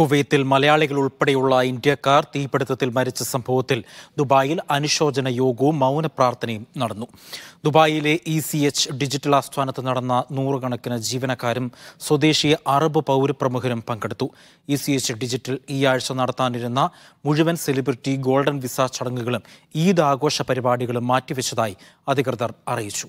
കുവൈത്തിൽ മലയാളികൾ ഉൾപ്പെടെയുള്ള ഇന്ത്യക്കാർ തീപിടുത്തത്തിൽ മരിച്ച സംഭവത്തിൽ ദുബായിൽ അനുശോചന യോഗവും മൗന പ്രാർത്ഥനയും നടന്നു ദുബായിലെ ഇ സി എച്ച് ഡിജിറ്റൽ ആസ്ഥാനത്ത് നടന്ന നൂറുകണക്കിന് ജീവനക്കാരും സ്വദേശി അറബ് പൗരപ്രമുഖരും പങ്കെടുത്തു ഇ സി എച്ച് ഡിജിറ്റൽ ഈ ആഴ്ച നടത്താനിരുന്ന മുഴുവൻ സെലിബ്രിറ്റി ഗോൾഡൻ വിസ ചടങ്ങുകളും ഈദ് ആഘോഷ പരിപാടികളും മാറ്റിവെച്ചതായി അധികൃതർ അറിയിച്ചു